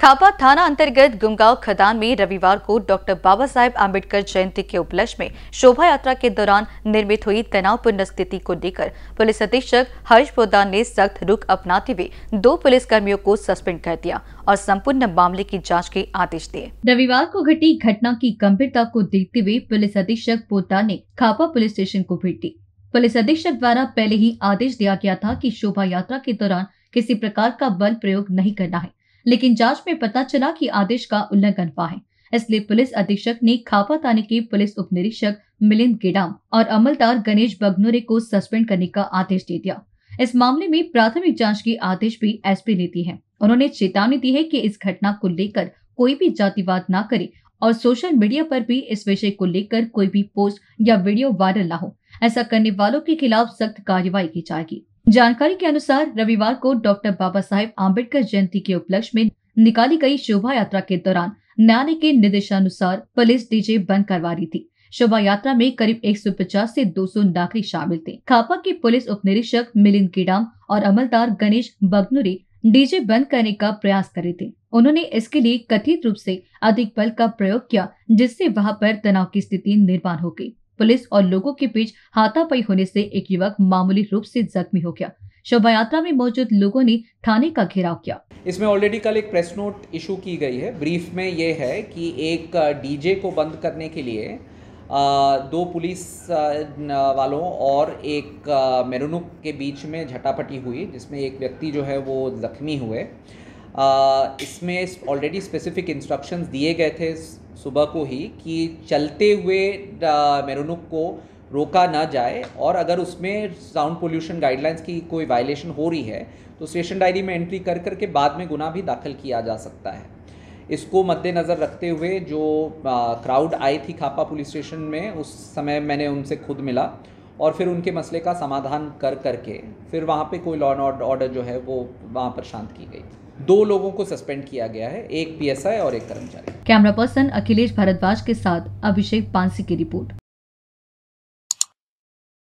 खापा थाना अंतर्गत गुमगांव खदान में रविवार को डॉक्टर बाबा साहेब आम्बेडकर जयंती के उपलक्ष्य में शोभा यात्रा के दौरान निर्मित हुई तनावपूर्ण स्थिति को लेकर पुलिस अधीक्षक हर्ष पोदान ने सख्त रुख अपनाते हुए दो पुलिस कर्मियों को सस्पेंड कर दिया और संपूर्ण मामले की जाँच के आदेश दिए रविवार को घटी घटना की गंभीरता को देखते हुए पुलिस अधीक्षक पोदान ने खापा पुलिस स्टेशन को दी पुलिस अधीक्षक द्वारा पहले ही आदेश दिया गया था की शोभा यात्रा के दौरान किसी प्रकार का बल प्रयोग नहीं करना है लेकिन जांच में पता चला कि आदेश का उल्लंघन हुआ है इसलिए पुलिस अधीक्षक ने खापा थाने के पुलिस उप निरीक्षक मिलिंद गेडाम और अमलदार गणेश बगनोरे को सस्पेंड करने का आदेश दे दिया इस मामले में प्राथमिक जांच के आदेश भी एसपी ने दी है उन्होंने चेतावनी दी है कि इस घटना को लेकर कोई भी जातिवाद न करे और सोशल मीडिया पर भी इस विषय को लेकर कोई भी पोस्ट या वीडियो वायरल ना हो ऐसा करने वालों के खिलाफ सख्त कार्रवाई की जाएगी जानकारी के अनुसार रविवार को डॉक्टर बाबा साहेब आम्बेडकर जयंती के उपलक्ष्य में निकाली गई शोभा यात्रा के दौरान न्यायालय के निर्देशानुसार पुलिस डीजे बंद करवा रही थी शोभा यात्रा में करीब 150 से 200 नागरिक शामिल थे खापा के पुलिस उप निरीक्षक मिलिंद केडाम और अमलदार गणेश बगनुरी डीजे बंद करने का प्रयास कर रहे थे उन्होंने इसके लिए कथित रूप से अधिक बल का प्रयोग किया जिससे वहां पर तनाव की स्थिति निर्माण हो गई पुलिस और लोगों के बीच हाथापाई होने से एक युवक मामूली रूप से जख्मी हो गया शोभा यात्रा में मौजूद लोगों ने थाने का घेराव किया इसमें ऑलरेडी कल एक प्रेस नोट इशू की गई है ब्रीफ में ये है कि एक डीजे को बंद करने के लिए दो पुलिस वालों और एक मेरुनुक के बीच में झटापटी हुई जिसमें एक व्यक्ति जो है वो जख्मी हुए इसमें ऑलरेडी स्पेसिफिक इंस्ट्रक्शंस दिए गए थे सुबह को ही कि चलते हुए मेरोनुक को रोका ना जाए और अगर उसमें साउंड पोल्यूशन गाइडलाइंस की कोई वायलेशन हो रही है तो स्टेशन डायरी में एंट्री कर करके बाद में गुना भी दाखिल किया जा सकता है इसको मद्देनज़र रखते हुए जो क्राउड आई थी खापा पुलिस स्टेशन में उस समय मैंने उनसे खुद मिला और फिर उनके मसले का समाधान कर करके फिर वहाँ पे कोई लॉ एंड ऑर्डर जो है वो वहाँ पर शांत की गई थी दो लोगों को सस्पेंड किया गया है एक पीएसआई और एक कर्मचारी कैमरा पर्सन अखिलेश भारद्वाज के साथ अभिषेक पांसी की रिपोर्ट